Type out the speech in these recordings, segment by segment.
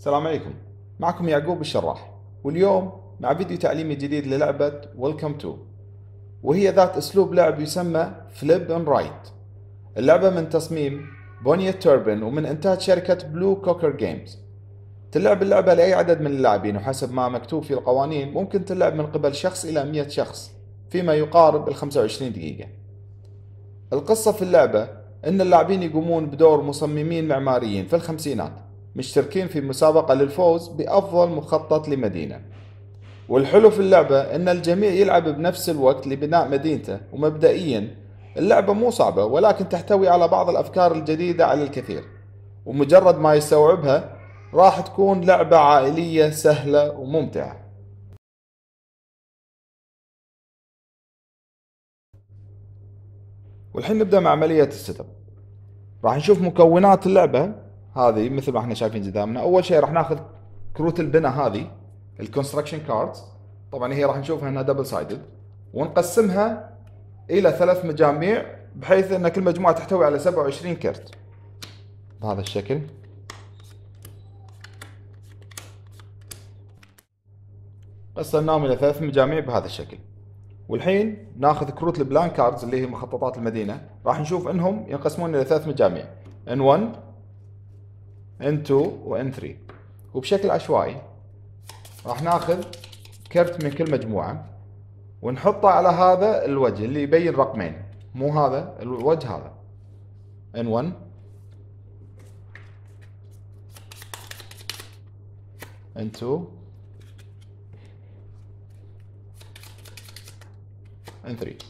السلام عليكم معكم يعقوب الشراح واليوم مع فيديو تعليمي جديد للعبة ويلكم تو وهي ذات اسلوب لعب يسمى فليب اند رايت اللعبة من تصميم بونية توربن ومن انتاج شركة بلو كوكر جيمز تلعب اللعبة لأي عدد من اللاعبين وحسب ما مكتوب في القوانين ممكن تلعب من قبل شخص إلى 100 شخص فيما يقارب ال 25 دقيقة القصة في اللعبة أن اللاعبين يقومون بدور مصممين معماريين في الخمسينات مشتركين في مسابقة للفوز بأفضل مخطط لمدينة والحلو في اللعبة أن الجميع يلعب بنفس الوقت لبناء مدينته ومبدئيا اللعبة مو صعبة ولكن تحتوي على بعض الأفكار الجديدة على الكثير ومجرد ما يستوعبها راح تكون لعبة عائلية سهلة وممتعة والحين نبدأ مع عملية السيت اب راح نشوف مكونات اللعبة هذه مثل ما احنا شايفين قدامنا اول شيء راح ناخذ كروت البناء هذه الكونستراكشن كاردز طبعا هي راح نشوفها انها دبل سايدد ونقسمها الى ثلاث مجاميع بحيث ان كل مجموعه تحتوي على 27 كرت بهذا الشكل قسمناهم الى ثلاث مجاميع بهذا الشكل والحين ناخذ كروت البلان كاردز اللي هي مخططات المدينه راح نشوف انهم ينقسمون الى ثلاث مجاميع ان 1 ان 2 وان 3 وبشكل عشوائي راح ناخذ كرت من كل مجموعة ونحطه على هذا الوجه اللي يبين رقمين مو هذا الوجه هذا ان 1 ان 2 ان 3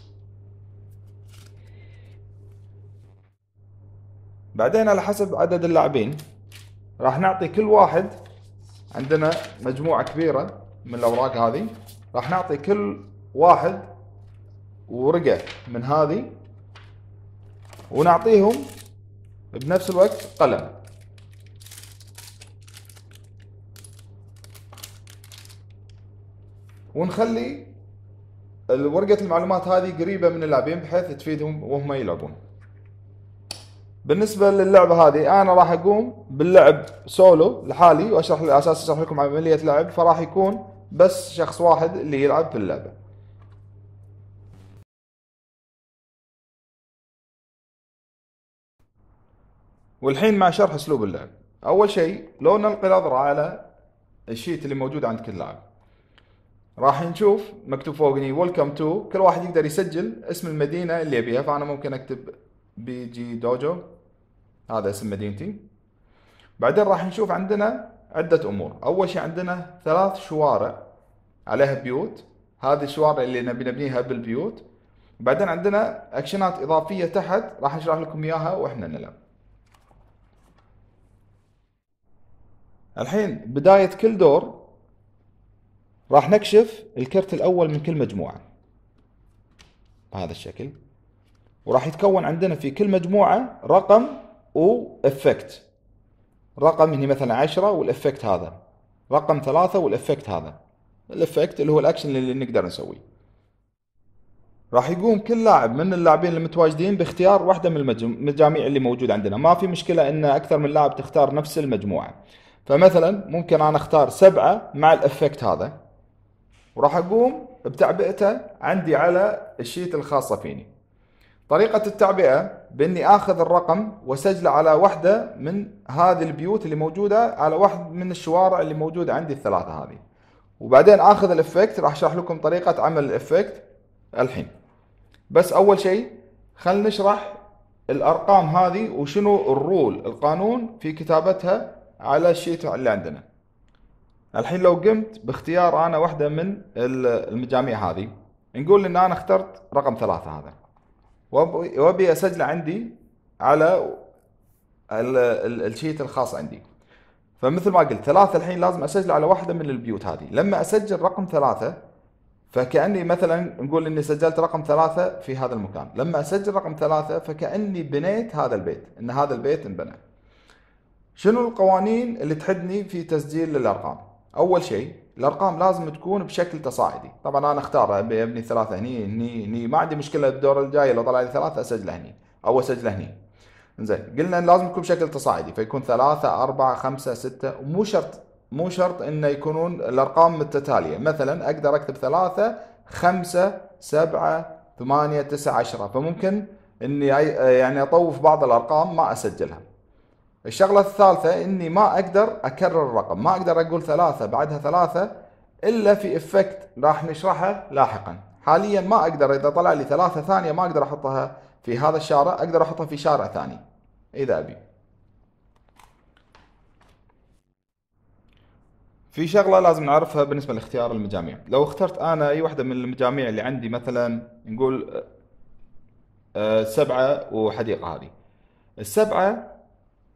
بعدين على حسب عدد اللاعبين راح نعطي كل واحد عندنا مجموعة كبيرة من الأوراق هذه راح نعطي كل واحد ورقة من هذه ونعطيهم بنفس الوقت قلم ونخلي ورقة المعلومات هذه قريبة من اللاعبين بحيث تفيدهم وهم يلعبون بالنسبه للعبه هذه انا راح اقوم باللعب سولو لحالي واشرح على اساس اشرح لكم عمليه لعب فراح يكون بس شخص واحد اللي يلعب في اللعبه والحين مع شرح اسلوب اللعب اول شيء لو نلقي نظره على الشيت اللي موجود عند كل لاعب راح نشوف مكتوب فوقني ويلكم تو كل واحد يقدر يسجل اسم المدينه اللي يبيها فانا ممكن اكتب بي جي دوجو هذا اسم مدينتي بعدين راح نشوف عندنا عدة أمور أول شيء عندنا ثلاث شوارع عليها بيوت هذه الشوارع اللي نبي نبنيها بالبيوت بعدين عندنا أكشنات إضافية تحت راح نشرح لكم إياها وإحنا نلعب الحين بداية كل دور راح نكشف الكرت الأول من كل مجموعة بهذا الشكل وراح يتكون عندنا في كل مجموعة رقم وإفكت رقم هنا مثلا 10 والإفكت هذا رقم ثلاثة والإفكت هذا الإفكت اللي هو الأكشن اللي نقدر نسويه راح يقوم كل لاعب من اللاعبين المتواجدين باختيار واحدة من المجاميع اللي موجود عندنا ما في مشكلة ان اكثر من لاعب تختار نفس المجموعة فمثلا ممكن انا اختار سبعة مع الافكت هذا وراح اقوم بتعبئته عندي على الشيت الخاصة فيني طريقة التعبئة بإني آخذ الرقم وأسجله على واحدة من هذه البيوت اللي موجودة على واحد من الشوارع اللي موجودة عندي الثلاثة هذه وبعدين آخذ الإفكت راح أشرح لكم طريقة عمل الإفكت الحين بس أول شيء خل نشرح الأرقام هذه وشنو الرول القانون في كتابتها على الشيت اللي عندنا الحين لو قمت باختيار أنا واحدة من المجاميع هذه نقول إن أنا اخترت رقم ثلاثة هذا وابي اسجله عندي على الشيت الخاص عندي فمثل ما قلت ثلاثة الحين لازم اسجله على واحدة من البيوت هذه لما اسجل رقم ثلاثة فكأني مثلا نقول اني سجلت رقم ثلاثة في هذا المكان لما اسجل رقم ثلاثة فكأني بنيت هذا البيت ان هذا البيت انبنى شنو القوانين اللي تحدني في تسجيل الارقام اول شيء الارقام لازم تكون بشكل تصاعدي طبعا انا اختار ابي ابني ثلاثه هني هني هني ما عندي مشكله الدور الجاي لو طلع لي ثلاثه اسجله هني او اسجله هني زين قلنا لازم يكون بشكل تصاعدي فيكون ثلاثة أربعة خمسة ستة مو شرط مو شرط انه يكونون الارقام متتالية مثلا اقدر اكتب ثلاثة خمسة سبعة ثمانية تسعة عشرة فممكن اني يعني اطوف بعض الارقام ما اسجلها الشغلة الثالثة اني ما اقدر اكرر الرقم ما اقدر اقول ثلاثة بعدها ثلاثة الا في افكت راح نشرحه لاحقا حاليا ما اقدر اذا طلع لي ثلاثة ثانية ما اقدر احطها في هذا الشارع اقدر احطها في شارع ثاني اذا ابي في شغله لازم نعرفها بالنسبه لاختيار المجاميع لو اخترت انا اي واحده من المجاميع اللي عندي مثلا نقول آه، آه، سبعة وحديقة هذه السبعة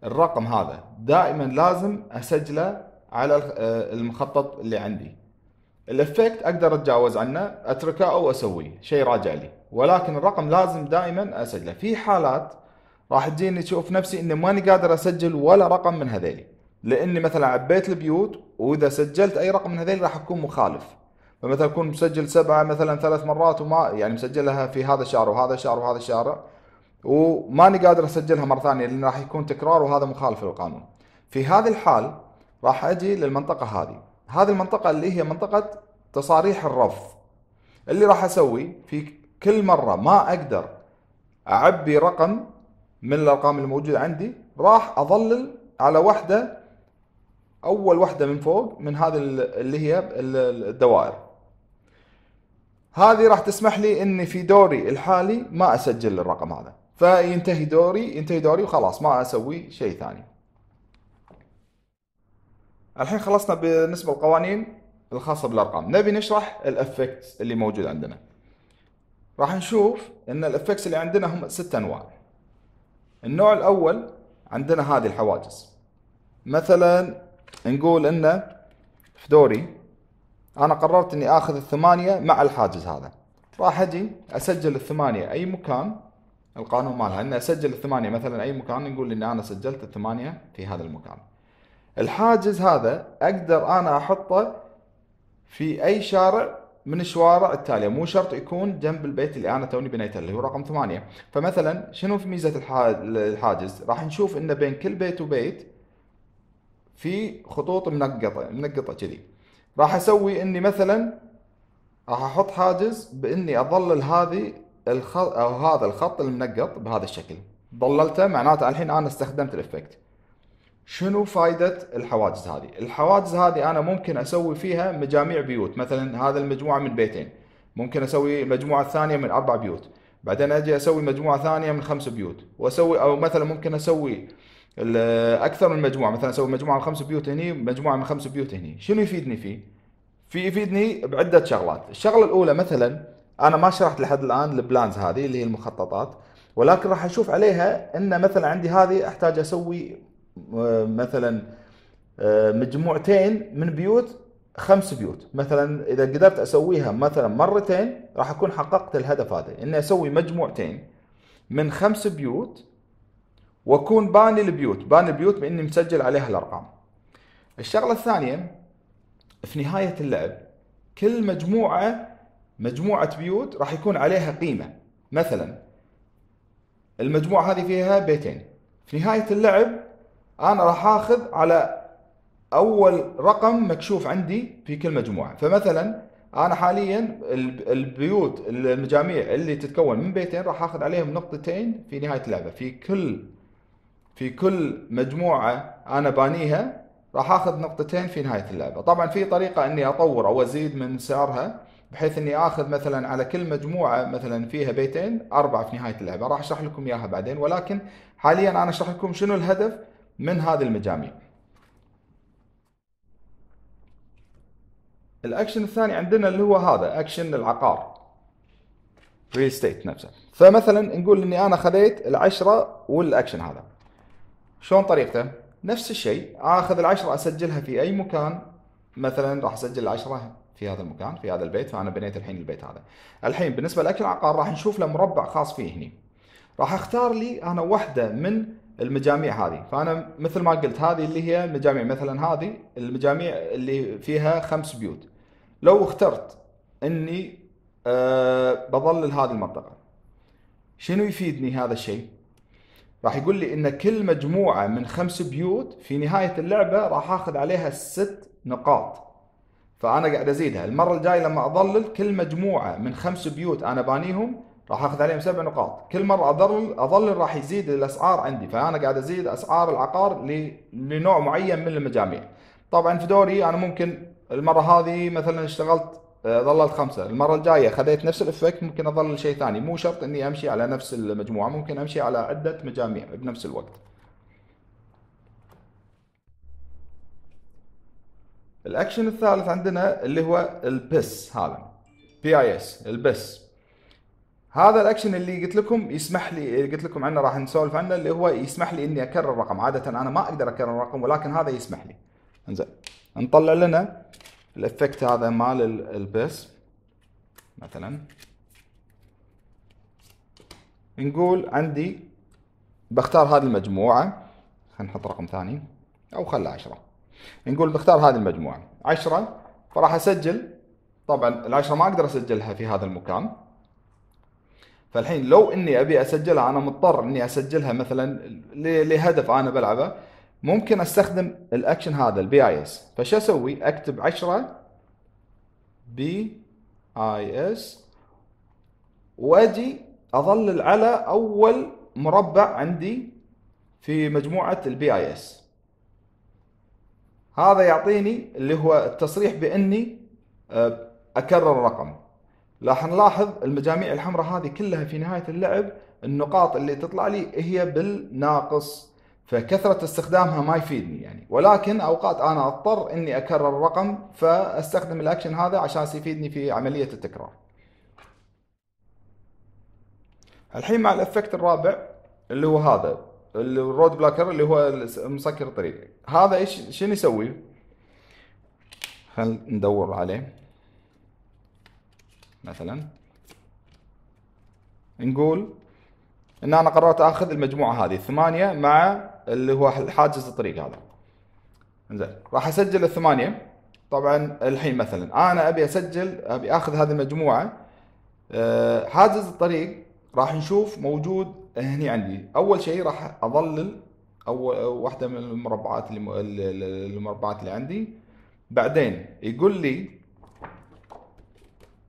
الرقم هذا دائما لازم اسجله على آه، المخطط اللي عندي الافكت اقدر اتجاوز عنه اتركه او اسويه شيء راجع لي ولكن الرقم لازم دائما اسجله في حالات راح تجيني تشوف نفسي اني ماني قادر اسجل ولا رقم من هذيلي لاني مثلا عبيت البيوت واذا سجلت اي رقم من هذيلي راح اكون مخالف فمثلا اكون مسجل سبعه مثلا ثلاث مرات وما يعني مسجلها في هذا الشهر وهذا الشهر وهذا الشهر وماني قادر اسجلها مره ثانيه لان راح يكون تكرار وهذا مخالف للقانون في هذه الحال راح اجي للمنطقه هذه هذه المنطقه اللي هي منطقه تصاريح الرفض اللي راح اسوي في كل مره ما اقدر اعبي رقم من الارقام الموجوده عندي راح اظلل على وحده اول وحده من فوق من هذه اللي هي الدوائر هذه راح تسمح لي اني في دوري الحالي ما اسجل الرقم هذا فينتهي دوري ينتهي دوري وخلاص ما اسوي شيء ثاني الحين خلصنا بالنسبه للقوانين الخاصه بالارقام نبي نشرح الافكتس اللي موجود عندنا راح نشوف ان الافكتس اللي عندنا هم ست انواع النوع الاول عندنا هذه الحواجز مثلا نقول ان في دوري انا قررت اني اخذ الثمانية مع الحاجز هذا راح اجي اسجل الثمانية اي مكان القانون مالها ان اسجل الثمانيه مثلا اي مكان نقول ان انا سجلت الثمانيه في هذا المكان. الحاجز هذا اقدر انا احطه في اي شارع من الشوارع التاليه مو شرط يكون جنب البيت اللي انا توني بنيته اللي هو رقم ثمانيه، فمثلا شنو في ميزه الحاجز؟ راح نشوف انه بين كل بيت وبيت في خطوط منقطه منقطه كذي. راح اسوي اني مثلا راح احط حاجز باني اظلل هذه الخط او هذا الخط المنقط بهذا الشكل ضللته معناته الحين انا استخدمت الافكت شنو فائده الحواجز هذه الحواجز هذه انا ممكن اسوي فيها مجاميع بيوت مثلا هذا المجموعه من بيتين ممكن اسوي المجموعه الثانيه من اربع بيوت بعدين اجي اسوي مجموعه ثانيه من خمس بيوت واسوي او مثلا ممكن اسوي اكثر من مجموعه مثلا اسوي مجموعه من خمس بيوت هني مجموعه من خمس بيوت هني شنو يفيدني فيه في يفيدني بعده شغلات الشغله الاولى مثلا انا ما شرحت لحد الان البلانز هذه اللي هي المخططات ولكن راح اشوف عليها ان مثلا عندي هذه احتاج اسوي آه، مثلا آه، مجموعتين من بيوت خمس بيوت مثلا اذا قدرت اسويها مثلا مرتين راح اكون حققت الهدف هذا اني اسوي مجموعتين من خمس بيوت واكون باني البيوت باني البيوت باني مسجل عليها الارقام الشغله الثانيه في نهايه اللعب كل مجموعه مجموعة بيوت راح يكون عليها قيمة مثلا المجموعة هذه فيها بيتين في نهاية اللعب أنا راح آخذ على أول رقم مكشوف عندي في كل مجموعة فمثلا أنا حاليا البيوت المجاميع اللي تتكون من بيتين راح آخذ عليهم نقطتين في نهاية اللعبة في كل في كل مجموعة أنا بانيها راح آخذ نقطتين في نهاية اللعبة طبعا في طريقة أني أطور أو أزيد من سعرها بحيث اني اخذ مثلا على كل مجموعه مثلا فيها بيتين اربعه في نهايه اللعبه راح اشرح لكم اياها بعدين ولكن حاليا انا اشرح لكم شنو الهدف من هذه المجاميع. الاكشن الثاني عندنا اللي هو هذا اكشن العقار ريل ستيت نفسه فمثلا نقول اني انا خذيت العشرة والاكشن هذا شلون طريقته نفس الشيء اخذ العشرة اسجلها في اي مكان مثلا راح اسجل العشرة في هذا المكان في هذا البيت فانا بنيت الحين البيت هذا الحين بالنسبه لاكل العقار راح نشوف له مربع خاص فيه هني راح اختار لي انا واحده من المجاميع هذه فانا مثل ما قلت هذه اللي هي المجاميع مثلا هذه المجاميع اللي فيها خمس بيوت لو اخترت اني أه بظلل هذه المنطقه شنو يفيدني هذا الشيء راح يقول لي ان كل مجموعه من خمس بيوت في نهايه اللعبه راح اخذ عليها ست نقاط فانا قاعد ازيدها المره الجايه لما اضلل كل مجموعه من خمس بيوت انا بانيهم راح اخذ عليهم سبع نقاط كل مره اضلل اضلل راح يزيد الاسعار عندي فانا قاعد ازيد اسعار العقار لنوع معين من المجاميع طبعا في دوري انا ممكن المره هذه مثلا اشتغلت آه، ظللت خمسه، المره الجايه خذيت نفس الافكت ممكن اظلل شيء ثاني، مو شرط اني امشي على نفس المجموعه، ممكن امشي على عده مجاميع بنفس الوقت. الاكشن الثالث عندنا اللي هو البس هذا بي اي اس البس هذا الاكشن اللي قلت لكم يسمح لي قلت لكم عنه راح نسولف عنه اللي هو يسمح لي اني اكرر الرقم عاده انا ما اقدر اكرر الرقم ولكن هذا يسمح لي انزين نطلع لنا الافكت هذا مال البس مثلا نقول عندي بختار هذه المجموعه خلينا نحط رقم ثاني او خلى 10 نقول بختار هذه المجموعة 10 فراح أسجل طبعا العشرة ما أقدر أسجلها في هذا المكان فالحين لو اني ابي اسجلها انا مضطر اني اسجلها مثلا لهدف انا بلعبه ممكن استخدم الاكشن هذا البي اي اس فش اسوي اكتب 10 بي اي اس واجي اظلل على اول مربع عندي في مجموعه البي اي اس هذا يعطيني اللي هو التصريح باني آه، اكرر الرقم راح نلاحظ المجاميع الحمراء هذه كلها في نهايه اللعب النقاط اللي تطلع لي هي بالناقص فكثره استخدامها ما يفيدني يعني ولكن اوقات انا اضطر اني اكرر الرقم فاستخدم الاكشن هذا عشان يفيدني في عمليه التكرار الحين مع الافكت الرابع اللي هو هذا الرود بلاكر اللي هو مسكر الطريق هذا ايش شنو يسوي خل ندور عليه مثلا نقول ان انا قررت اخذ المجموعه هذه الثمانيه مع اللي هو حاجز الطريق هذا زين راح اسجل الثمانيه طبعا الحين مثلا انا ابي اسجل ابي اخذ هذه المجموعه آه، حاجز الطريق راح نشوف موجود هني عندي اول شيء راح اظلل اول واحده من المربعات اللي المربعات اللي عندي بعدين يقول لي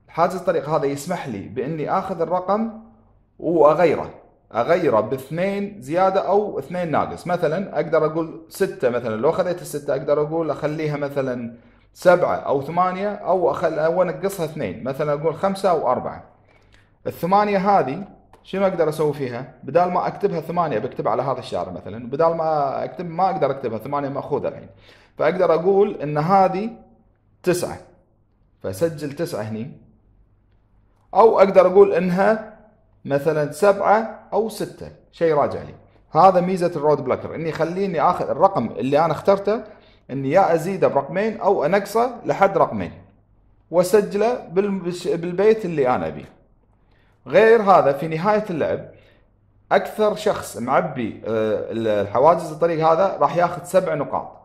حاجز الطريق هذا يسمح لي باني اخذ الرقم واغيره اغيره باثنين زياده او اثنين ناقص مثلا اقدر اقول ستة مثلا لو خذيت الستة اقدر اقول اخليها مثلا سبعة او ثمانية او اخل او انقصها اثنين مثلا اقول خمسة او اربعة الثمانية هذه شنو اقدر اسوي فيها؟ بدال ما اكتبها ثمانيه بكتب على هذا الشارع مثلا، بدال ما اكتب ما اقدر اكتبها ثمانيه ماخوذه الحين. فاقدر اقول ان هذه تسعه. فاسجل تسعه هني. او اقدر اقول انها مثلا سبعه او سته، شيء راجع لي. هذا ميزه الرود بلاكر اني يخليني اخذ الرقم اللي انا اخترته اني يا ازيده برقمين او انقصه لحد رقمين. واسجله بالبيت اللي انا ابيه. غير هذا في نهايه اللعب اكثر شخص معبي آه، الحواجز الطريق هذا راح ياخذ سبع نقاط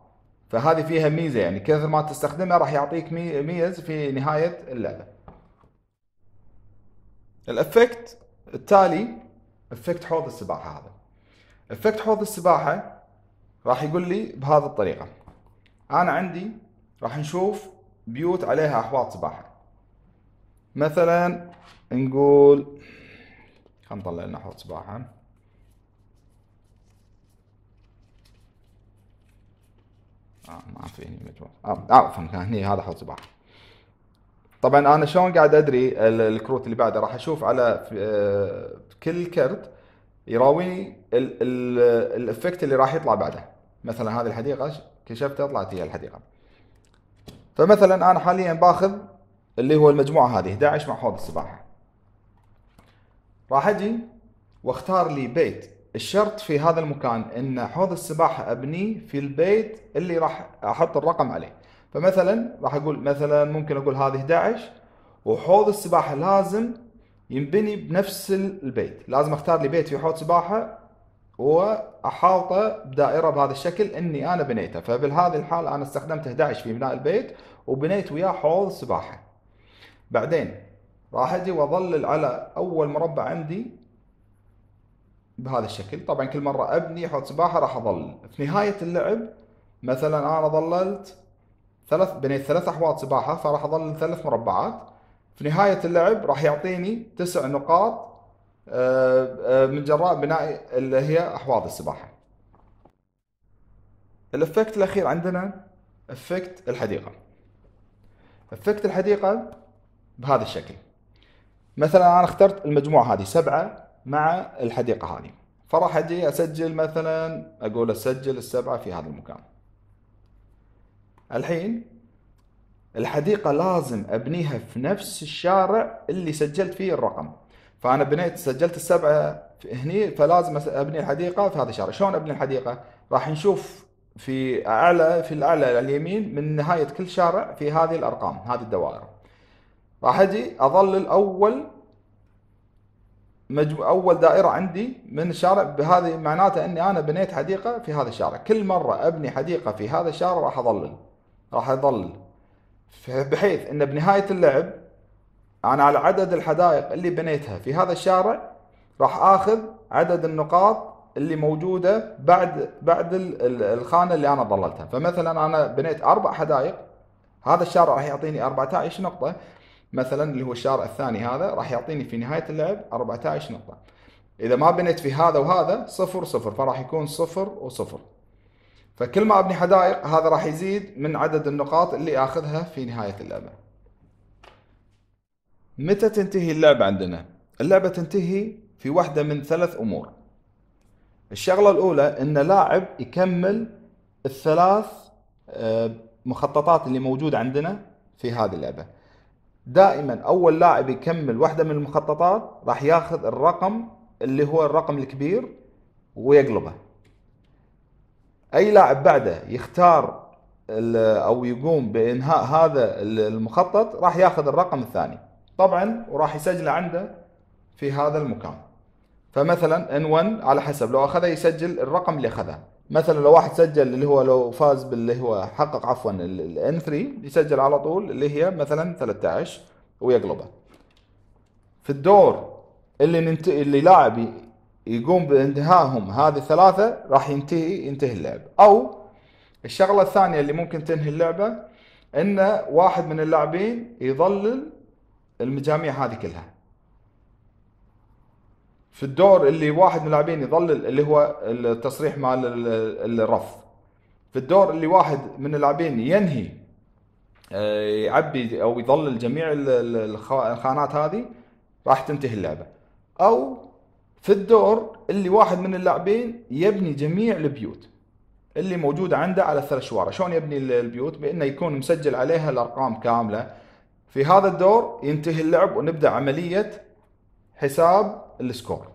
فهذه فيها ميزه يعني كثر ما تستخدمها راح يعطيك ميز في نهايه اللعبه الافكت التالي افكت حوض السباحه هذا افكت حوض السباحه راح يقول لي بهذه الطريقه انا عندي راح نشوف بيوت عليها احواض سباحه مثلا نقول خلينا نطلع لنا حوض سباحة آه ما في هني مجموعة آه فهمت هني هذا حوض سباحة طبعا انا شلون قاعد ادري الكروت اللي بعده راح اشوف على آه، كل كرت يراويني الافكت اللي راح يطلع بعده مثلا هذه الحديقه كشفتها طلعت هي الحديقه فمثلا انا حاليا باخذ اللي هو المجموعه هذه 11 مع حوض السباحه راح اجي واختار لي بيت الشرط في هذا المكان ان حوض السباحه ابنيه في البيت اللي راح احط الرقم عليه فمثلا راح اقول مثلا ممكن اقول هذه 11 وحوض السباحه لازم ينبني بنفس البيت لازم اختار لي بيت في حوض سباحه واحاطه بدائره بهذا الشكل اني انا بنيته فبهذه الحاله انا استخدمت 11 في بناء البيت وبنيت وياه حوض سباحه بعدين راح اجي واظلل على اول مربع عندي بهذا الشكل طبعا كل مرة ابني احط سباحة راح اظلل في نهاية اللعب مثلا انا ظللت ثلاث بنيت ثلاث احواض سباحة فراح اظلل ثلاث مربعات في نهاية اللعب راح يعطيني تسع نقاط آه، آه، من جراء بناء اللي هي احواض السباحة الافكت الاخير عندنا افكت الحديقة افكت الحديقة بهذا الشكل مثلا انا اخترت المجموعه هذه سبعه مع الحديقه هذه فراح اجي اسجل مثلا اقول اسجل السبعه في هذا المكان الحين الحديقه لازم ابنيها في نفس الشارع اللي سجلت فيه الرقم فانا بنيت سجلت السبعه هني فلازم ابني الحديقه في هذا الشارع شلون ابني الحديقه راح نشوف في اعلى في الاعلى اليمين من نهايه كل شارع في هذه الارقام هذه الدوائر راح اجي اظلل اول مجمو... اول دائره عندي من الشارع بهذه معناته اني انا بنيت حديقه في هذا الشارع كل مره ابني حديقه في هذا الشارع راح اظلل راح اظلل بحيث ان بنهايه اللعب انا على عدد الحدائق اللي بنيتها في هذا الشارع راح اخذ عدد النقاط اللي موجوده بعد بعد الخانه اللي انا ظللتها فمثلا انا بنيت اربع حدائق هذا الشارع راح يعطيني 14 نقطه مثلا اللي هو الشارع الثاني هذا راح يعطيني في نهايه اللعب 14 نقطه اذا ما بنيت في هذا وهذا صفر صفر فراح يكون صفر وصفر فكل ما ابني حدائق هذا راح يزيد من عدد النقاط اللي اخذها في نهايه اللعبه متى تنتهي اللعبه عندنا اللعبه تنتهي في واحده من ثلاث امور الشغله الاولى ان لاعب يكمل الثلاث آه، مخططات اللي موجوده عندنا في هذه اللعبه دائما اول لاعب يكمل واحده من المخططات راح ياخذ الرقم اللي هو الرقم الكبير ويقلبه اي لاعب بعده يختار او يقوم بانهاء هذا المخطط راح ياخذ الرقم الثاني طبعا وراح يسجله عنده في هذا المكان فمثلا ان 1 على حسب لو اخذه يسجل الرقم اللي اخذه مثلا لو واحد سجل اللي هو لو فاز باللي هو حقق عفوا الان 3 يسجل على طول اللي هي مثلا 13 ويقلبه في الدور اللي ننت... اللي لاعب يقوم بانتهائهم هذه الثلاثه راح ينتهي ينتهي اللعب او الشغله الثانيه اللي ممكن تنهي اللعبه ان واحد من اللاعبين يظلل المجاميع هذه كلها في الدور اللي واحد من اللاعبين يظل اللي هو التصريح مع الرف في الدور اللي واحد من اللاعبين ينهي آه، يعبي او يظلل جميع الخانات هذه راح تنتهي اللعبه او في الدور اللي واحد من اللاعبين يبني جميع البيوت اللي موجوده عنده على الثلاث شوارع شلون يبني البيوت بانه يكون مسجل عليها الارقام كامله في هذا الدور ينتهي اللعب ونبدا عمليه حساب السكور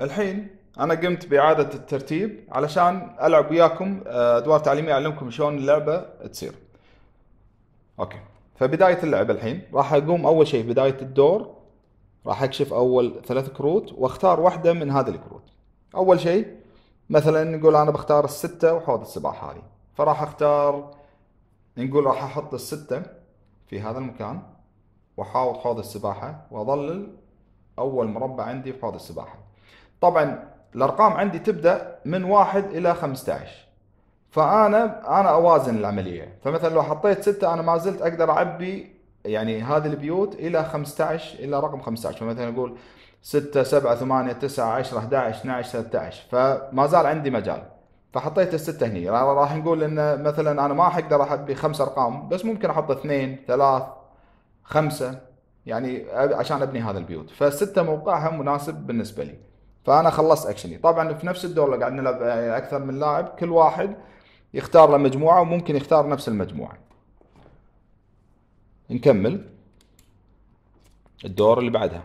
الحين انا قمت باعاده الترتيب علشان العب وياكم آه، ادوار تعليميه اعلمكم شلون اللعبه تصير اوكي فبدايه اللعبه الحين راح اقوم اول شيء بدايه الدور راح اكشف اول ثلاث كروت واختار واحده من هذه الكروت اول شيء مثلا نقول انا بختار الستة وحوض السباحة هذه فراح اختار نقول راح احط الستة في هذا المكان وأحاوط حوض السباحة وأظلل أول مربع عندي في حوض السباحة طبعا الأرقام عندي تبدأ من 1 إلى 15 فأنا أنا أوازن العملية فمثلا لو حطيت 6 أنا ما زلت أقدر أعبي يعني هذه البيوت إلى 15 إلى رقم 15 فمثلا أقول 6 7 8 9 10 11 12 13 فما زال عندي مجال فحطيت الستة هني راح نقول ان مثلا انا ما حقدر احط بخمس ارقام بس ممكن احط اثنين ثلاث خمسة يعني عشان ابني هذا البيوت فالستة موقعها مناسب بالنسبة لي فانا خلصت اكشني طبعا في نفس الدور اللي قاعد نلعب آه، اكثر من لاعب كل واحد يختار له مجموعة وممكن يختار نفس المجموعة نكمل الدور اللي بعدها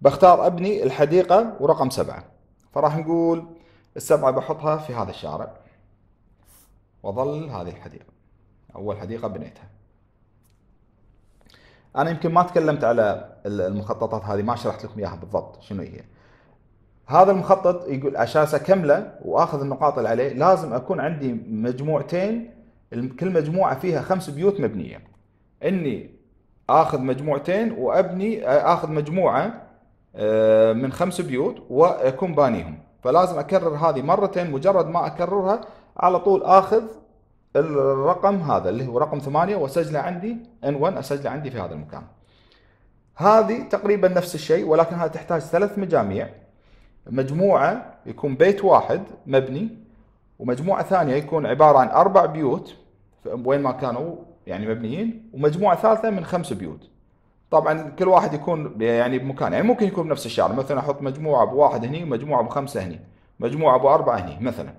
بختار ابني الحديقة ورقم سبعة فراح نقول السبعة بحطها في هذا الشارع وظل هذه الحديقة أول حديقة بنيتها أنا يمكن ما تكلمت على المخططات هذه ما شرحت لكم إياها بالضبط شنو هي هذا المخطط يقول أساسه كملة وآخذ النقاط اللي عليه لازم أكون عندي مجموعتين كل مجموعة فيها خمس بيوت مبنية إني آخذ مجموعتين وأبني آخذ مجموعة آه، من خمس بيوت بانيهم فلازم اكرر هذه مرتين مجرد ما اكررها على طول اخذ الرقم هذا اللي هو رقم ثمانية واسجله عندي ان 1 اسجله عندي في هذا المكان هذه تقريبا نفس الشيء ولكن هذه تحتاج ثلاث مجاميع مجموعة يكون بيت واحد مبني ومجموعة ثانية يكون عبارة عن أربع بيوت وين ما كانوا يعني مبنيين ومجموعة ثالثة من خمس بيوت طبعا كل واحد يكون يعني بمكان يعني ممكن يكون بنفس الشارع مثلا احط مجموعه بواحد هني ومجموعه بخمسه هني مجموعه باربعه هني مثلا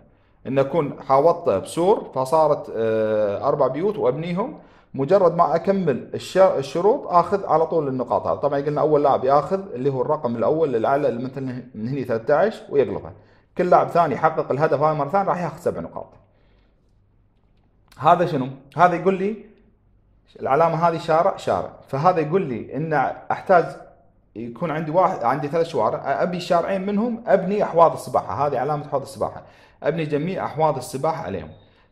ان اكون حاوطت بسور فصارت آه، اربع بيوت وابنيهم مجرد ما اكمل الشروط اخذ على طول النقاط هذا طبعا قلنا اول لاعب ياخذ اللي هو الرقم الاول الاعلى اللي مثلا من هني 13 ويقلبه كل لاعب ثاني يحقق الهدف هاي مره ثانيه راح ياخذ سبع نقاط هذا شنو هذا يقول لي العلامه هذه شارع شارع فهذا يقول لي ان احتاج يكون عندي واحد عندي ثلاث شوارع ابي شارعين منهم ابني احواض السباحه هذه علامه حوض السباحه ابني جميع احواض السباحه عليهم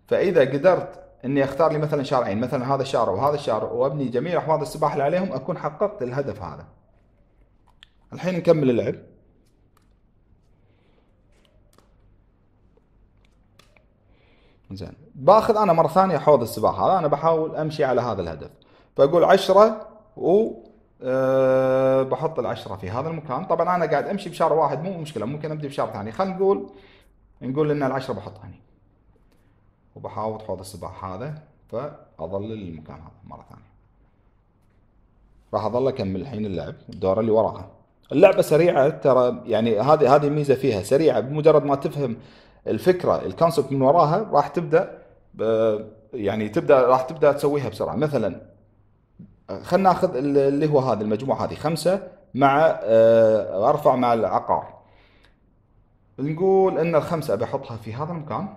فاذا قدرت اني اختار لي مثلا شارعين مثلا هذا الشارع وهذا الشارع وابني جميع احواض السباحه اللي عليهم اكون حققت الهدف هذا الحين نكمل اللعب زين باخذ انا مره ثانيه حوض السباحه هذا انا بحاول امشي على هذا الهدف فاقول 10 و أه بحط العشرة في هذا المكان طبعا انا قاعد امشي بشارع واحد مو مشكله ممكن ابدي بشارع ثاني خلينا نقول نقول ان العشرة بحطها هنا وبحاول حوض السباحه هذا فاظلل المكان هذا مره ثانيه راح اظل اكمل الحين اللعب الدوره اللي وراها اللعبه سريعه ترى يعني هذه هذه ميزه فيها سريعه بمجرد ما تفهم الفكره الكونسبت من وراها راح تبدا يعني تبدا راح تبدا تسويها بسرعه مثلا خلينا ناخذ اللي هو هذا المجموعه هذه خمسه مع آه، ارفع مع العقار نقول ان الخمسه بحطها في هذا المكان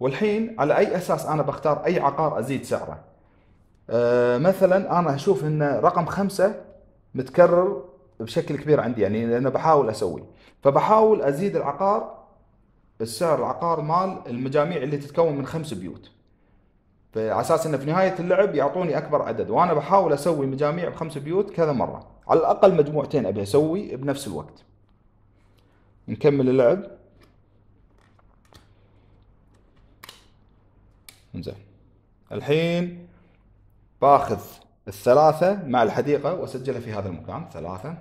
والحين على اي اساس انا بختار اي عقار ازيد سعره آه، مثلا انا اشوف ان رقم خمسه متكرر بشكل كبير عندي يعني انا بحاول اسوي فبحاول ازيد العقار السعر العقار مال المجاميع اللي تتكون من خمس بيوت فعلى اساس انه في نهايه اللعب يعطوني اكبر عدد وانا بحاول اسوي مجاميع بخمس بيوت كذا مره على الاقل مجموعتين ابي اسوي بنفس الوقت نكمل اللعب زين الحين باخذ الثلاثة مع الحديقة واسجلها في هذا المكان ثلاثة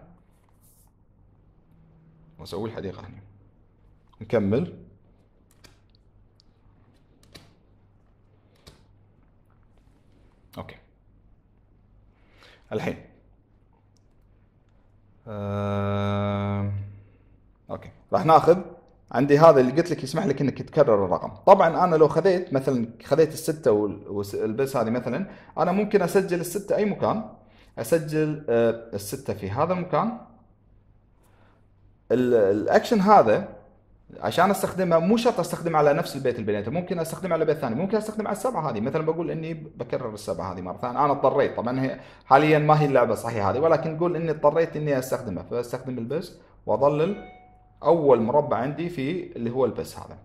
واسوي الحديقة هنا نكمل اوكي الحين آه... اوكي راح ناخذ عندي هذا اللي قلت لك يسمح لك انك تكرر الرقم طبعا انا لو خذيت مثلا خذيت الستة والبس هذه مثلا انا ممكن اسجل الستة اي مكان اسجل آه، الستة في هذا المكان الاكشن هذا عشان استخدمها مو شرط استخدمها على نفس البيت اللي بنيته ممكن استخدمها على بيت ثاني ممكن استخدمها على السبعه هذه مثلا بقول اني بكرر السبعه هذه مره ثانيه انا اضطريت طبعا هي حاليا ما هي اللعبه صحيحه هذه ولكن نقول اني اضطريت اني استخدمها فاستخدم البس واظلل اول مربع عندي في اللي هو البس هذا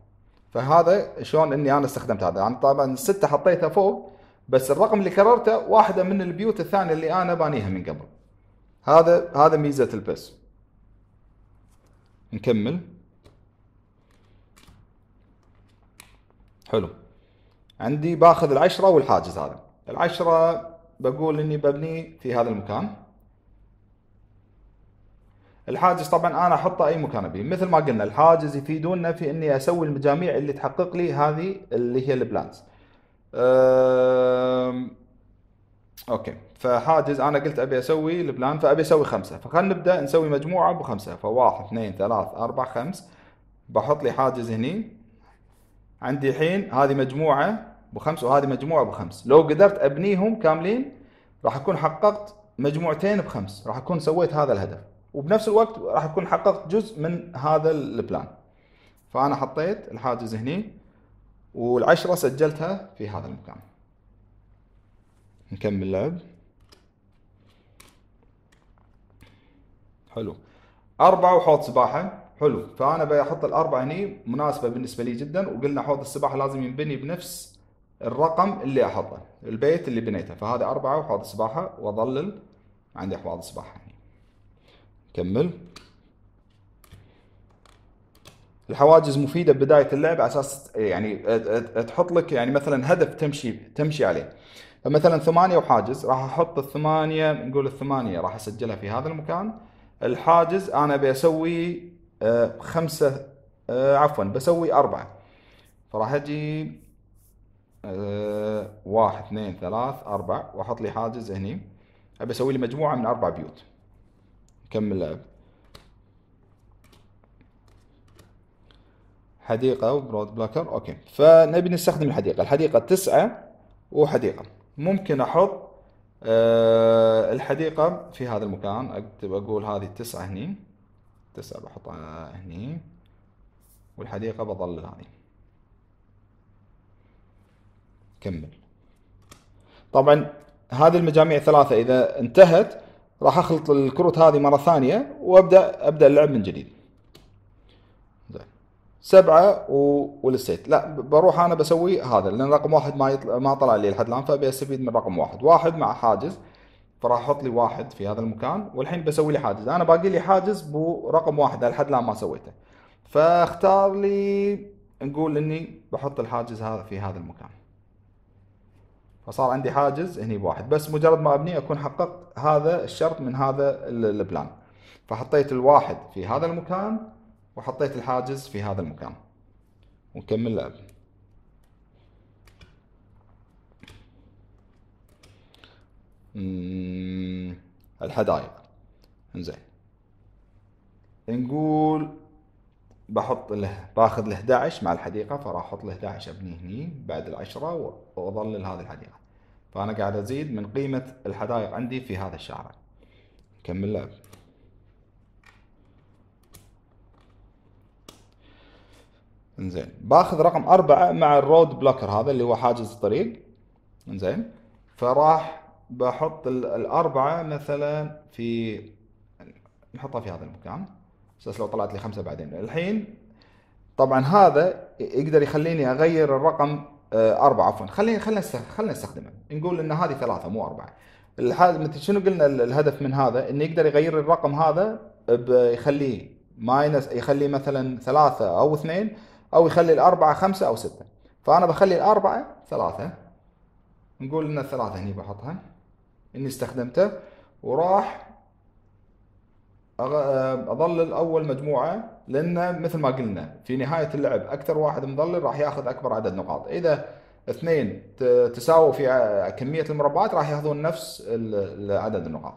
فهذا شلون اني انا استخدمت هذا انا طبعا سته حطيتها فوق بس الرقم اللي كررته واحده من البيوت الثانيه اللي انا بانيها من قبل هذا هذا ميزه البس نكمل حلو عندي باخذ العشرة والحاجز هذا العشرة بقول اني ببنيه في هذا المكان الحاجز طبعا انا احطه اي مكان ابي مثل ما قلنا الحاجز يفيدونا في اني اسوي المجاميع اللي تحقق لي هذه اللي هي البلانز اوكي فحاجز انا قلت ابي اسوي البلان فابي اسوي خمسه فخلنا نبدا نسوي مجموعه بخمسه فواحد اثنين ثلاث اربع خمس بحط لي حاجز هني عندي الحين هذه مجموعه بخمس وهذه مجموعه بخمس لو قدرت ابنيهم كاملين راح اكون حققت مجموعتين بخمس راح اكون سويت هذا الهدف وبنفس الوقت راح اكون حققت جزء من هذا البلان فانا حطيت الحاجز هني والعشرة سجلتها في هذا المكان نكمل لعب حلو أربعة وحوض سباحة حلو فانا بحط الاربعه هني مناسبه بالنسبه لي جدا وقلنا حوض السباحه لازم ينبني بنفس الرقم اللي احطه البيت اللي بنيته فهذا اربعه وحوض السباحه واظلل عندي حوض السباحه هني كمل الحواجز مفيده ببدايه اللعب على اساس يعني تحط لك يعني مثلا هدف تمشي تمشي عليه فمثلا ثمانيه وحاجز راح احط الثمانيه نقول الثمانيه راح اسجلها في هذا المكان الحاجز انا بسوي آه، خمسة آه، عفوا بسوي أربعة فراح أجي آه، واحد اثنين ثلاث أربعة وأحط لي حاجز هني أبي أسوي لي مجموعة من أربع بيوت نكمل لعب حديقة وبرود بلاكر أوكي فنبي نستخدم الحديقة الحديقة تسعة وحديقة ممكن أحط الحديقة في هذا المكان أكتب أقول هذه التسعة هني تسعة بحطها هني والحديقة بظل هاي كمل طبعا هذه المجاميع ثلاثة إذا انتهت راح أخلط الكروت هذه مرة ثانية وأبدأ أبدأ اللعب من جديد زين سبعة و... لا بروح أنا بسوي هذا لأن رقم واحد ما يطلع ما طلع لي لحد الآن أستفيد من رقم واحد واحد مع حاجز فراح احط لي واحد في هذا المكان والحين بسوي لي حاجز انا باقي لي حاجز برقم واحد لحد الان ما سويته فاختار لي نقول اني بحط الحاجز هذا في هذا المكان فصار عندي حاجز هني بواحد بس مجرد ما ابني اكون حققت هذا الشرط من هذا البلان فحطيت الواحد في هذا المكان وحطيت الحاجز في هذا المكان ونكمل لعب الحدائق انزين نقول بحط له باخذ ال 11 مع الحديقه فراح احط ال 11 ابني هني بعد العشره واظلل هذه الحديقه فانا قاعد ازيد من قيمه الحدائق عندي في هذا الشارع كمل لعب انزين باخذ رقم أربعة مع الرود بلوكر هذا اللي هو حاجز الطريق انزين فراح بحط الأربعة مثلا في نحطها في هذا المكان أساس لو طلعت لي خمسة بعدين الحين طبعا هذا يقدر يخليني أغير الرقم آه، أربعة عفوا خلينا خلينا خلينا نستخدمه نقول إن هذه ثلاثة مو أربعة الحال مثل شنو قلنا الهدف من هذا إنه يقدر يغير الرقم هذا يخليه ماينس يخليه مثلا ثلاثة أو اثنين أو يخلي الأربعة خمسة أو ستة فأنا بخلي الأربعة ثلاثة نقول إن الثلاثة هني بحطها اني استخدمته وراح اضلل اول مجموعه لان مثل ما قلنا في نهايه اللعب اكثر واحد مضلل راح ياخذ اكبر عدد نقاط اذا اثنين تساووا في كميه المربعات راح ياخذون نفس عدد النقاط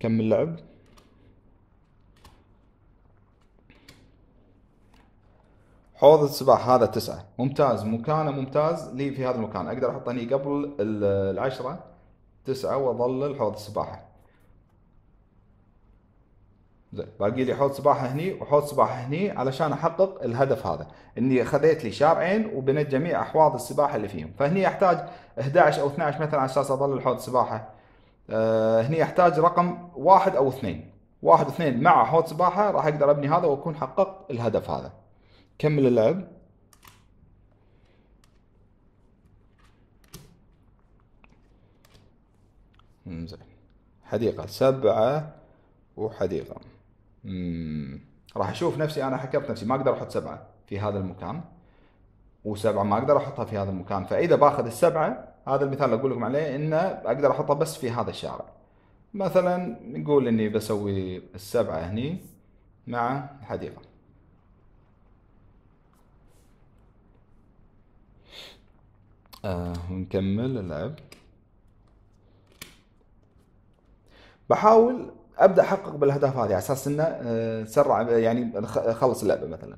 كمل لعب حوض السباحة هذا تسعة ممتاز مكانه ممتاز لي في هذا المكان أقدر احطه هني قبل العشرة تسعة واظلل حوض السباحة زين باقي لي حوض سباحه هني وحوض سباحه هني علشان احقق الهدف هذا اني خذيت لي شارعين وبنيت جميع احواض السباحه اللي فيهم فهني احتاج 11 او 12 مثلا على اساس اظل الحوض السباحة. آه هني احتاج رقم واحد او اثنين واحد واثنين مع حوض سباحه راح اقدر ابني هذا واكون حققت الهدف هذا كمل اللعب زين حديقة سبعة وحديقة راح أشوف نفسي أنا حكبت نفسي ما أقدر أحط سبعة في هذا المكان وسبعة ما أقدر أحطها في هذا المكان فإذا باخذ السبعة هذا المثال اللي أقول لكم عليه إنه أقدر أحطها بس في هذا الشارع مثلا نقول إني بسوي السبعة هني مع الحديقة آه ونكمل اللعب بحاول ابدا احقق بالاهداف هذه على اساس انه اسرع آه، يعني اخلص اللعبه مثلا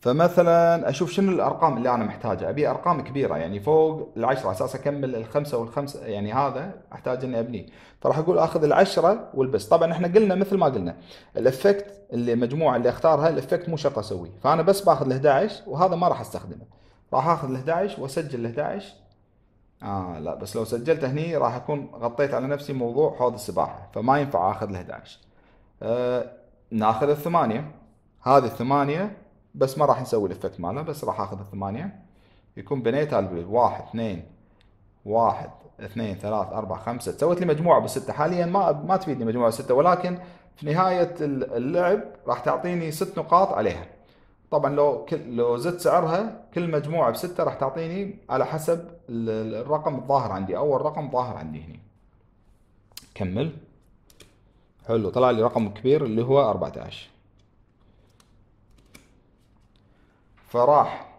فمثلا اشوف شنو الارقام اللي انا محتاجها ابي ارقام كبيره يعني فوق العشرة على اساس اكمل الخمسه والخمسه يعني هذا احتاج اني ابنيه فراح اقول اخذ العشرة والبس طبعا احنا قلنا مثل ما قلنا الافكت اللي المجموعه اللي اختارها الافكت مو شرط اسويه فانا بس باخذ ال11 وهذا ما راح استخدمه راح اخذ ال11 واسجل ال11 اه لا بس لو سجلت هني راح اكون غطيت على نفسي موضوع حوض السباحه فما ينفع اخذ ال 11 آه ناخذ الثمانيه هذه الثمانيه بس ما راح نسوي الافكت مالها بس راح اخذ الثمانيه يكون بنيتها واحد اثنين واحد اثنين ثلاث اربع خمسة سويت لي مجموعة بستة حاليا ما ما تفيدني مجموعة بستة ولكن في نهاية اللعب راح تعطيني ست نقاط عليها طبعا لو لو زدت سعرها كل مجموعه بسته راح تعطيني على حسب الرقم الظاهر عندي اول رقم ظاهر عندي هنا كمل حلو طلع لي رقم كبير اللي هو 14 فراح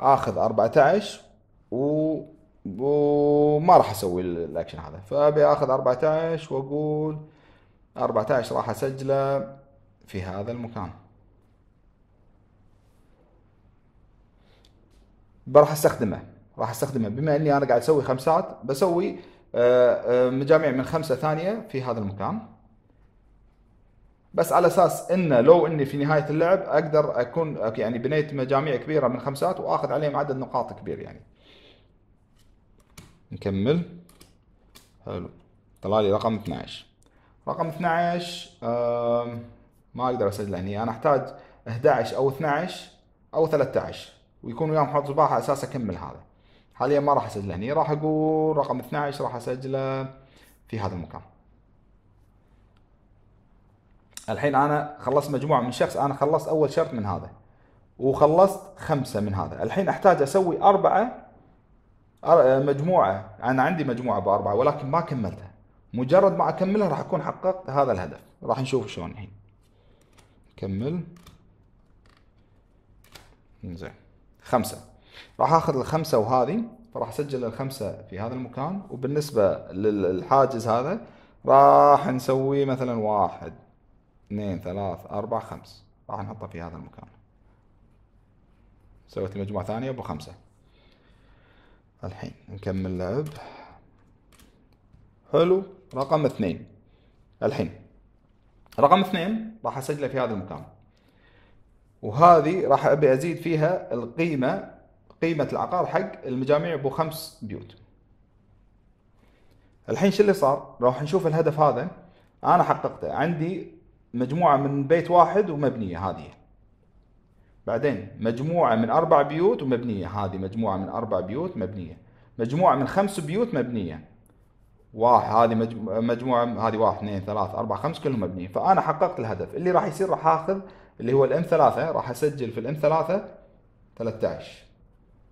اخذ 14 و وما راح اسوي الاكشن هذا فابي اخذ 14 واقول 14 راح اسجله في هذا المكان راح استخدمه راح استخدمه بما اني انا قاعد اسوي خمسات بسوي آه، آه، مجاميع من خمسه ثانيه في هذا المكان بس على اساس انه لو اني في نهايه اللعب اقدر اكون يعني بنيت مجاميع كبيره من خمسات واخذ عليهم عدد نقاط كبير يعني. نكمل. حلو. طلع لي رقم 12. رقم 12 ما اقدر اسجله هني انا احتاج 11 او 12 او 13 ويكون وياهم صباح على اساس اكمل هذا حاليا ما راح اسجله هني راح اقول رقم 12 راح اسجله في هذا المكان الحين انا خلصت مجموعه من شخص انا خلصت اول شرط من هذا وخلصت خمسه من هذا الحين احتاج اسوي اربعه مجموعه انا عندي مجموعه باربعه ولكن ما كملتها مجرد ما اكملها راح اكون حققت هذا الهدف راح نشوف شلون الحين كمل زين خمسة راح اخذ الخمسة وهذه فراح اسجل الخمسة في هذا المكان وبالنسبة للحاجز هذا راح نسوي مثلا واحد اثنين ثلاث اربع خمس راح نحطه في هذا المكان سويت مجموعة ثانية ابو خمسة الحين نكمل لعب حلو رقم اثنين الحين رقم اثنين راح اسجله في هذا المكان وهذه راح ابي ازيد فيها القيمه قيمه العقار حق المجاميع ابو خمس بيوت الحين شو اللي صار راح نشوف الهدف هذا انا حققته عندي مجموعه من بيت واحد ومبنيه هذه بعدين مجموعه من اربع بيوت ومبنيه هذه مجموعه من اربع بيوت مبنيه مجموعه من خمس بيوت مبنيه واحد هذه مجموعه هذه واحد اثنين ثلاث اربع خمس كلهم مبنيه فانا حققت الهدف اللي راح يصير راح اخذ اللي هو الام 3 راح اسجل في الام 3 13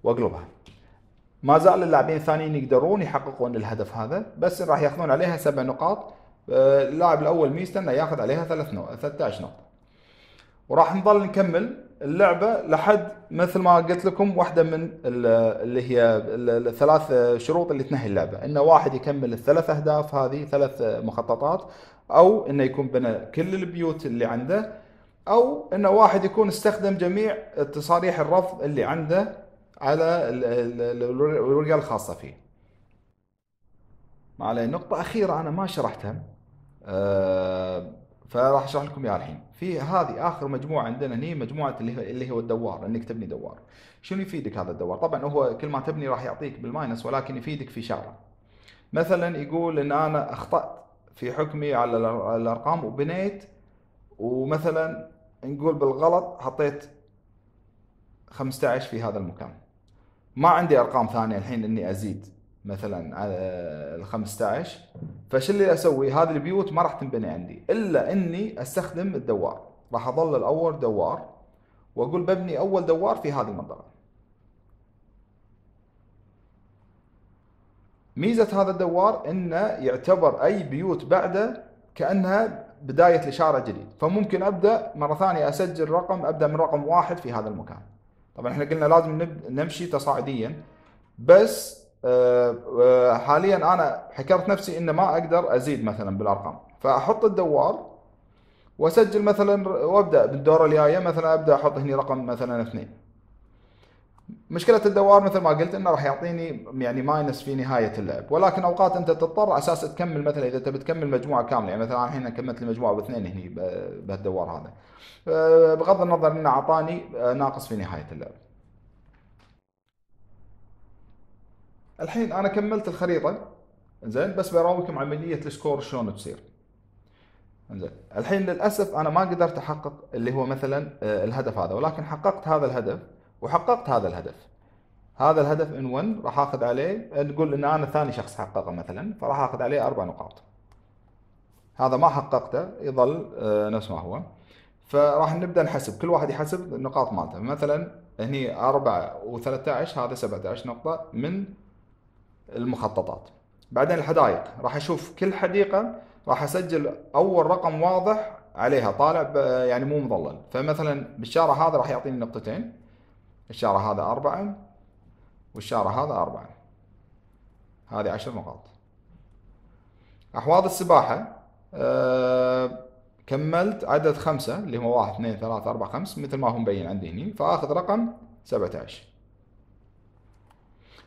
واقلبها ما زال اللاعبين الثانيين يقدرون يحققون الهدف هذا بس راح ياخذون عليها سبع نقاط آه، اللاعب الاول ميزته انه ياخذ عليها ثلاث نقط 13 نقطه وراح نظل نكمل اللعبه لحد مثل ما قلت لكم واحده من اللي هي الثلاث شروط اللي تنهي اللعبه ان واحد يكمل الثلاث اهداف هذه ثلاث مخططات او انه يكون بنى كل البيوت اللي عنده او انه واحد يكون استخدم جميع تصاريح الرفض اللي عنده على الورقه الخاصه فيه. ما عليه نقطه اخيره انا ما شرحتها أه فراح اشرح لكم اياها الحين في هذه اخر مجموعه عندنا هني مجموعه اللي هو اللي هو الدوار انك تبني دوار شنو يفيدك هذا الدوار طبعا هو كل ما تبني راح يعطيك بالماينس ولكن يفيدك في شغله مثلا يقول ان انا اخطات في حكمي على الارقام وبنيت ومثلا نقول بالغلط حطيت 15 في هذا المكان ما عندي ارقام ثانيه الحين اني ازيد مثلا على ال 15 فش اللي اسوي هذه البيوت ما راح تنبني عندي الا اني استخدم الدوار راح اظل الاول دوار واقول ببني اول دوار في هذه المنطقه ميزه هذا الدوار انه يعتبر اي بيوت بعده كانها بداية الإشارة جديد فممكن أبدأ مرة ثانية أسجل رقم أبدأ من رقم واحد في هذا المكان طبعا احنا قلنا لازم نمشي تصاعديا بس آه، آه، حاليا أنا حكرت نفسي إن ما أقدر أزيد مثلا بالأرقام فأحط الدوار وأسجل مثلا وأبدأ بالدورة الجاية مثلا أبدأ أحط هنا رقم مثلا اثنين مشكله الدوار مثل ما قلت انه راح يعطيني يعني ماينس في نهايه اللعب ولكن اوقات انت تضطر اساس تكمل مثلا اذا تبي تكمل مجموعه كامله يعني مثلا انا الحين كملت المجموعه باثنين هني بهالدوار هذا آه، بغض النظر انه اعطاني آه، ناقص في نهايه اللعب الحين انا كملت الخريطه زين بس براويكم عمليه السكور شلون تصير زين الحين للاسف انا ما قدرت احقق اللي هو مثلا آه، الهدف هذا ولكن حققت هذا الهدف وحققت هذا الهدف هذا الهدف ان 1 راح اخذ عليه نقول ان انا ثاني شخص حققه مثلا فراح اخذ عليه اربع نقاط هذا ما حققته يظل آه، نفس ما هو فراح نبدا نحسب كل واحد يحسب النقاط مالته مثلا هني 4 و13 هذا 17 نقطه من المخططات بعدين الحدائق راح اشوف كل حديقه راح اسجل اول رقم واضح عليها طالع يعني مو مظلل فمثلا بالشارع هذا راح يعطيني نقطتين الشارع هذا أربعة والشارع هذا أربعة هذه عشر نقاط أحواض السباحة آه، كملت عدد خمسة اللي هو واحد اثنين ثلاثة أربعة خمس مثل ما هم مبين عندي هنا فآخذ رقم سبعة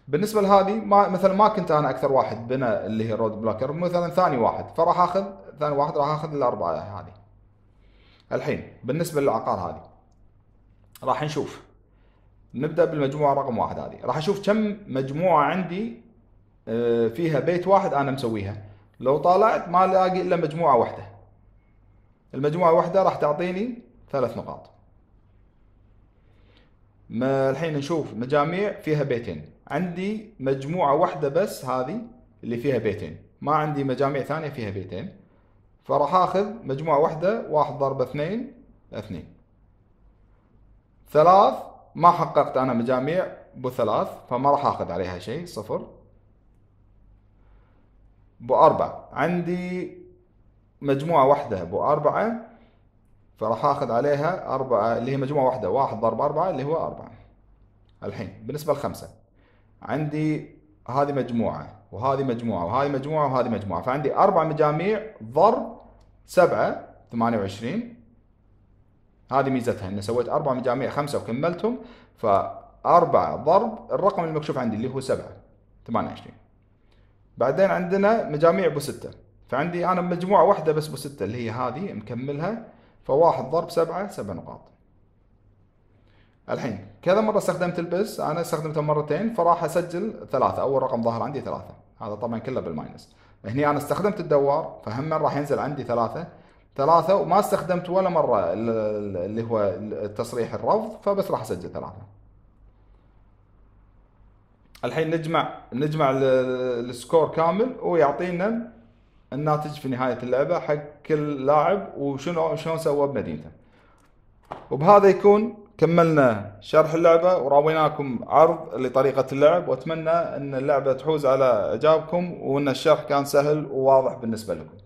بالنسبة لهذه ما مثلا ما كنت أنا أكثر واحد بنا اللي هي رود بلوكر مثلا ثاني واحد فراح آخذ ثاني واحد راح آخذ الأربعة هذه الحين بالنسبة للعقار هذه راح نشوف نبدا بالمجموعه رقم واحد هذه راح اشوف كم مجموعه عندي آه، فيها بيت واحد انا مسويها لو طالعت ما الاقي الا مجموعه واحده المجموعه واحده راح تعطيني ثلاث نقاط ما الحين نشوف مجاميع فيها بيتين عندي مجموعه واحده بس هذه اللي فيها بيتين ما عندي مجاميع ثانيه فيها بيتين فراح اخذ مجموعه واحده واحد ضرب اثنين اثنين ثلاث ما حققت أنا مجاميع بو ثلاث فما راح آخذ عليها شيء صفر بو أربعة عندي مجموعة واحدة بو أربعة فراح آخذ عليها أربعة اللي هي مجموعة واحدة واحد ضرب أربعة اللي هو أربعة الحين بالنسبة لخمسة عندي هذه مجموعة وهذه مجموعة وهذه مجموعة وهذه مجموعة فعندي أربع مجاميع ضرب سبعة ثمانية وعشرين هذه ميزتها ان سويت اربع مجاميع خمسه وكملتهم فاربعه ضرب الرقم المكشوف عندي اللي هو سبعه 28 بعدين عندنا مجاميع بو سته فعندي انا مجموعه واحده بس بو سته اللي هي هذه مكملها فواحد ضرب سبعه سبع نقاط الحين كذا مره استخدمت البس انا استخدمته مرتين فراح اسجل ثلاثه اول رقم ظاهر عندي ثلاثه هذا طبعا كله بالماينس هني انا استخدمت الدوار فهم راح ينزل عندي ثلاثه ثلاثة وما استخدمت ولا مرة اللي هو تصريح الرفض فبس راح اسجل ثلاثة الحين نجمع نجمع السكور كامل ويعطينا الناتج في نهاية اللعبة حق كل لاعب وشنو شلون سوى بمدينته وبهذا يكون كملنا شرح اللعبة وراويناكم عرض لطريقة اللعب وأتمنى أن اللعبة تحوز على إعجابكم وأن الشرح كان سهل وواضح بالنسبة لكم